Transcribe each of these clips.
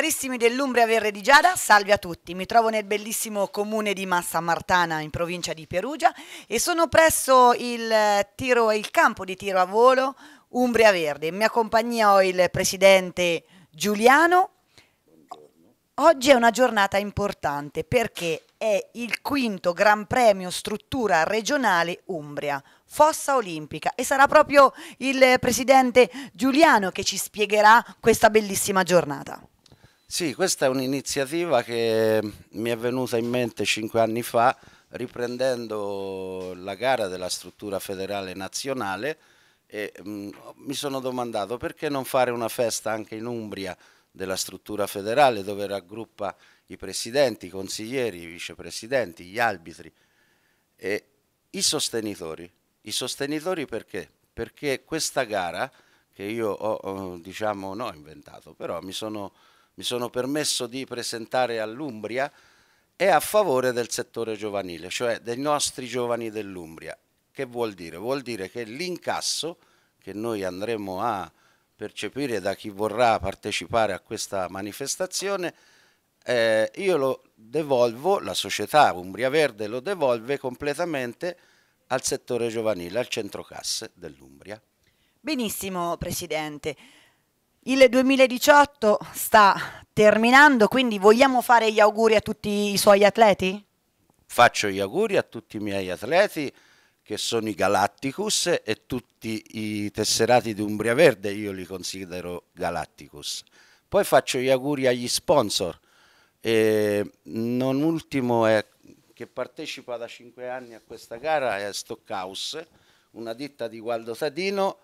Carissimi dell'Umbria Verre di Giada, salve a tutti. Mi trovo nel bellissimo comune di Massa Martana in provincia di Perugia e sono presso il, eh, tiro, il campo di tiro a volo Umbria Verde. In mia compagnia ho il presidente Giuliano. Oggi è una giornata importante perché è il quinto Gran Premio Struttura Regionale Umbria, Fossa Olimpica e sarà proprio il presidente Giuliano che ci spiegherà questa bellissima giornata. Sì, questa è un'iniziativa che mi è venuta in mente cinque anni fa riprendendo la gara della struttura federale nazionale e mh, mm, mi sono domandato perché non fare una festa anche in Umbria della struttura federale dove raggruppa i presidenti, i consiglieri, i vicepresidenti, gli arbitri e i sostenitori. I sostenitori perché? Perché questa gara che io ho, diciamo, non ho inventato, però mi sono mi sono permesso di presentare all'Umbria, è a favore del settore giovanile, cioè dei nostri giovani dell'Umbria. Che vuol dire? Vuol dire che l'incasso che noi andremo a percepire da chi vorrà partecipare a questa manifestazione, eh, io lo devolvo, la società Umbria Verde lo devolve completamente al settore giovanile, al centro casse dell'Umbria. Benissimo Presidente. Il 2018 sta terminando, quindi vogliamo fare gli auguri a tutti i suoi atleti? Faccio gli auguri a tutti i miei atleti che sono i Galatticus e tutti i tesserati di Umbria Verde, io li considero Galatticus. Poi faccio gli auguri agli sponsor, e non ultimo è che partecipa da 5 anni a questa gara è Stockhaus, una ditta di Waldo Tadino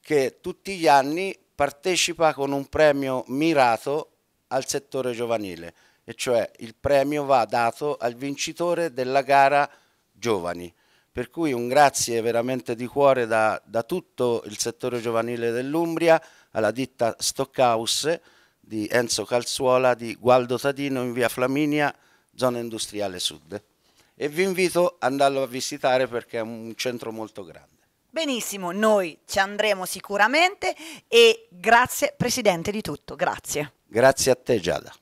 che tutti gli anni partecipa con un premio mirato al settore giovanile, e cioè il premio va dato al vincitore della gara giovani. Per cui un grazie veramente di cuore da, da tutto il settore giovanile dell'Umbria alla ditta Stockhaus di Enzo Calzuola di Gualdo Tadino in via Flaminia, zona industriale sud. E vi invito ad andarlo a visitare perché è un centro molto grande. Benissimo, noi ci andremo sicuramente e grazie Presidente di tutto, grazie. Grazie a te Giada.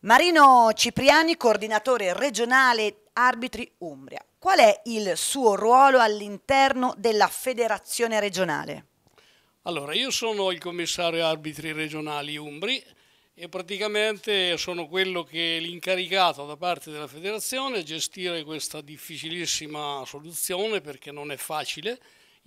Marino Cipriani, coordinatore regionale Arbitri Umbria. Qual è il suo ruolo all'interno della federazione regionale? Allora, io sono il commissario arbitri regionali Umbri e praticamente sono quello che è l'incaricato da parte della federazione a gestire questa difficilissima soluzione perché non è facile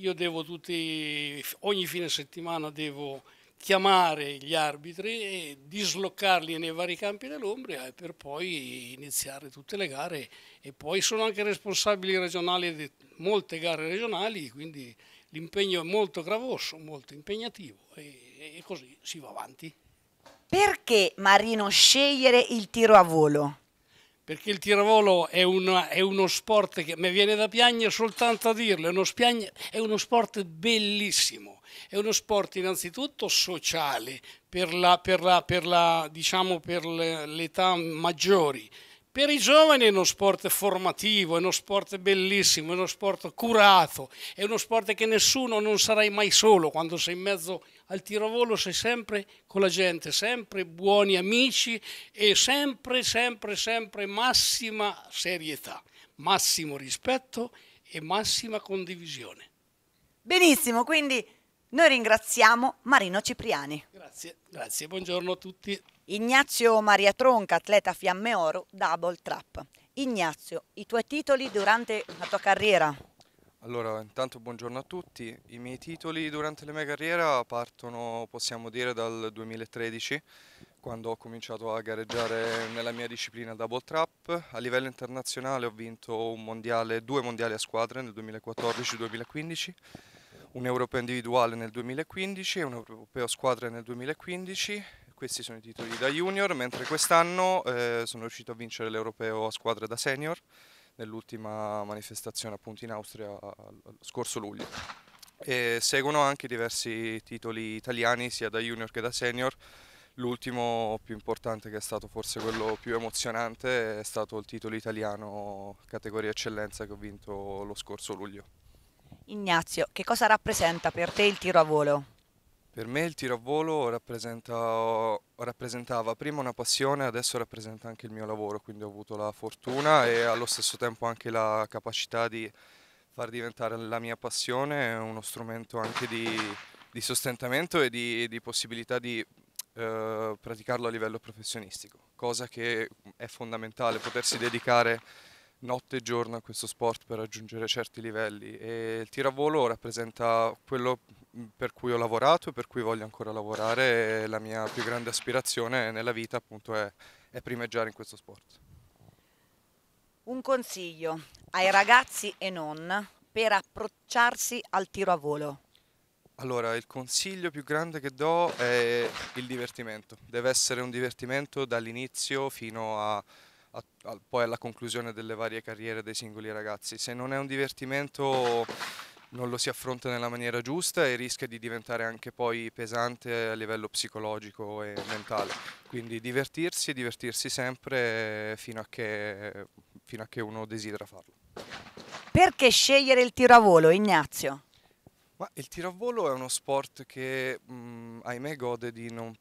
io devo tutti, ogni fine settimana devo chiamare gli arbitri e dislocarli nei vari campi dell'Ombria per poi iniziare tutte le gare e poi sono anche responsabili regionali di molte gare regionali, quindi l'impegno è molto gravoso, molto impegnativo e, e così si va avanti. Perché Marino scegliere il tiro a volo? perché il tiravolo è, una, è, uno sport che mi viene da piangere soltanto a dirlo, è uno, spiagne, è uno sport bellissimo, è uno sport innanzitutto sociale per, l'età diciamo, maggiori, per i giovani è uno sport formativo, è uno sport bellissimo, è uno sport curato, è uno sport che nessuno non sarai mai solo quando sei in mezzo a al tirovolo sei sempre con la gente, sempre buoni amici e sempre, sempre, sempre massima serietà, massimo rispetto e massima condivisione. Benissimo, quindi noi ringraziamo Marino Cipriani. Grazie, grazie, buongiorno a tutti. Ignazio Maria Tronca, atleta Fiamme Oro, Double Trap. Ignazio, i tuoi titoli durante la tua carriera? Allora, intanto buongiorno a tutti. I miei titoli durante la mia carriera partono, possiamo dire, dal 2013, quando ho cominciato a gareggiare nella mia disciplina double trap. A livello internazionale ho vinto mondiale, due mondiali a squadre nel 2014-2015, un europeo individuale nel 2015 e un europeo a squadre nel 2015. Questi sono i titoli da junior, mentre quest'anno eh, sono riuscito a vincere l'europeo a squadre da senior nell'ultima manifestazione appunto in Austria lo scorso luglio. E seguono anche diversi titoli italiani sia da junior che da senior, l'ultimo più importante che è stato forse quello più emozionante è stato il titolo italiano categoria eccellenza che ho vinto lo scorso luglio. Ignazio, che cosa rappresenta per te il tiro a volo? Per me il tiro a volo rappresentava prima una passione, adesso rappresenta anche il mio lavoro, quindi ho avuto la fortuna e allo stesso tempo anche la capacità di far diventare la mia passione uno strumento anche di, di sostentamento e di, di possibilità di eh, praticarlo a livello professionistico, cosa che è fondamentale, potersi dedicare notte e giorno a questo sport per raggiungere certi livelli e il tiro a volo rappresenta quello mm, per cui ho lavorato e per cui voglio ancora lavorare e la mia più grande aspirazione nella vita appunto è, è primeggiare in questo sport. Un consiglio ai ragazzi e non per approcciarsi al tiro a volo. Allora, il consiglio più grande che do è il divertimento. Deve essere un divertimento dall'inizio fino a a, a, poi alla conclusione delle varie carriere dei singoli ragazzi. Se non è un divertimento non lo si affronta nella maniera giusta e rischia di diventare anche poi pesante a livello psicologico e mentale. Quindi divertirsi e divertirsi sempre fino a che, fino a che uno desidera farlo. Perché scegliere il tiro a volo, Ignazio? Ma il tiro a volo è uno sport che mh, ahimè gode di non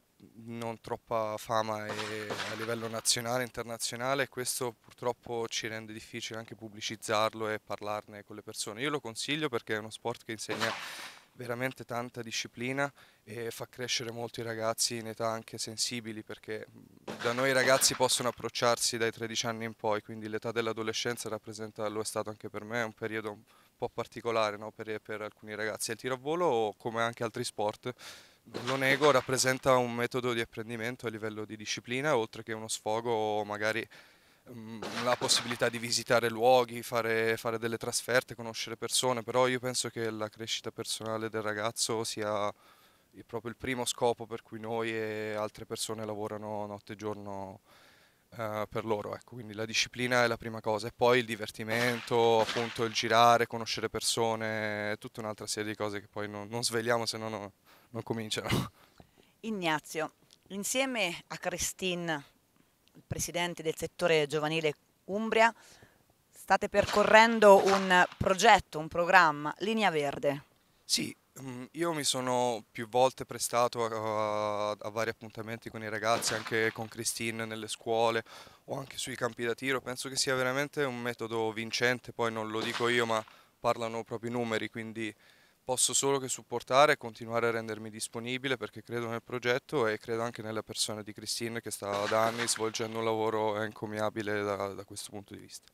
non troppa fama eh, a livello nazionale e internazionale e questo purtroppo ci rende difficile anche pubblicizzarlo e parlarne con le persone. Io lo consiglio perché è uno sport che insegna veramente tanta disciplina e fa crescere molti ragazzi in età anche sensibili perché da noi i ragazzi possono approcciarsi dai 13 anni in poi, quindi l'età dell'adolescenza rappresenta, lo è stato anche per me, un periodo un po' particolare no? per, per, alcuni ragazzi. Il tiro a volo, come anche altri sport, lo nego, rappresenta un metodo di apprendimento a livello di disciplina, oltre che uno sfogo magari mm, la possibilità di visitare luoghi, fare, fare, delle trasferte, conoscere persone, però io penso che la crescita personale del ragazzo sia proprio il primo scopo per cui noi e altre persone lavorano notte e giorno eh, per loro. Ecco. Quindi la disciplina è la prima cosa e poi il divertimento, appunto il girare, conoscere persone, tutta un'altra serie di cose che poi non, non svegliamo se no non cominciano. Ignazio, insieme a Christine, il presidente del settore giovanile Umbria, state percorrendo un progetto, un programma, Linea Verde. Sì, mm, io mi sono più volte prestato a, a, a, vari appuntamenti con i ragazzi, anche con Christine nelle scuole o anche sui campi da tiro. Penso che sia veramente un metodo vincente, poi non lo dico io, ma parlano proprio i numeri, quindi posso solo che supportare e continuare a rendermi disponibile perché credo nel progetto e credo anche nella persona di Christine che sta da anni svolgendo un lavoro encomiabile da, da questo punto di vista.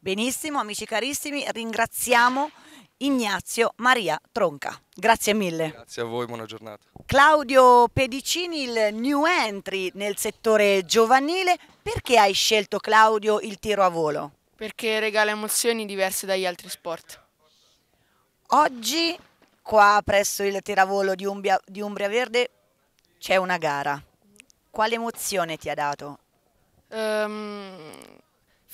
Benissimo, amici carissimi, ringraziamo Ignazio Maria Tronca. Grazie mille. Grazie a voi, buona giornata. Claudio Pedicini, il new entry nel settore giovanile, perché hai scelto Claudio il tiro a volo? Perché regala emozioni diverse dagli altri sport. Oggi qua presso il tiravolo di Umbria, di Umbria Verde c'è una gara. Quale emozione ti ha dato? Um,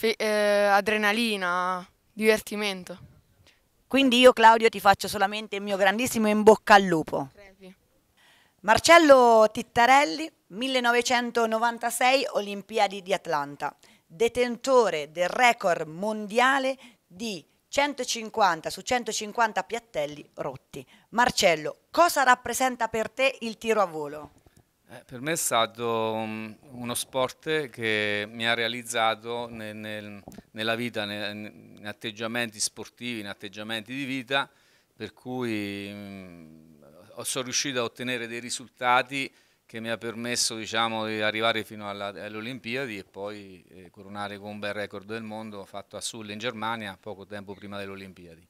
eh, adrenalina, divertimento. Quindi io Claudio ti faccio solamente il mio grandissimo in bocca al lupo. Crevi. Marcello Tittarelli, 1996 Olimpiadi di Atlanta, detentore del record mondiale di 150 su 150 piattelli rotti. Marcello, cosa rappresenta per te il tiro a volo? Eh, per me è stato um, uno sport che mi ha realizzato nel, nel, nella vita, nel, in atteggiamenti sportivi, in atteggiamenti di vita, per cui um, sono riuscito a ottenere dei risultati che mi ha permesso diciamo, di arrivare fino alle Olimpiadi e poi eh, coronare con un bel record del mondo fatto a Sulle in Germania poco tempo prima delle Olimpiadi.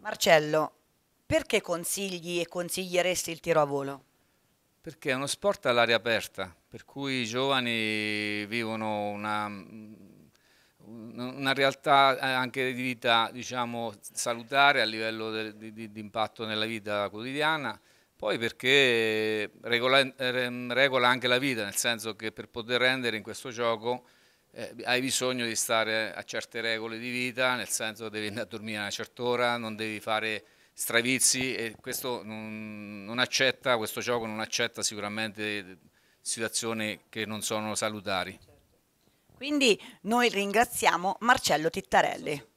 Marcello, perché consigli e consiglieresti il tiro a volo? Perché è uno sport all'aria aperta, per cui i giovani vivono una, una realtà eh, anche di vita diciamo, salutare a livello di impatto nella vita quotidiana, poi perché regola, ehm, regola, anche la vita, nel senso che per poter rendere in questo gioco eh, hai bisogno di stare a certe regole di vita, nel senso devi andare a dormire a una certa ora, non devi fare stravizi e questo non, non accetta, questo gioco non accetta sicuramente eh, situazioni che non sono salutari. Quindi noi ringraziamo Marcello Tittarelli.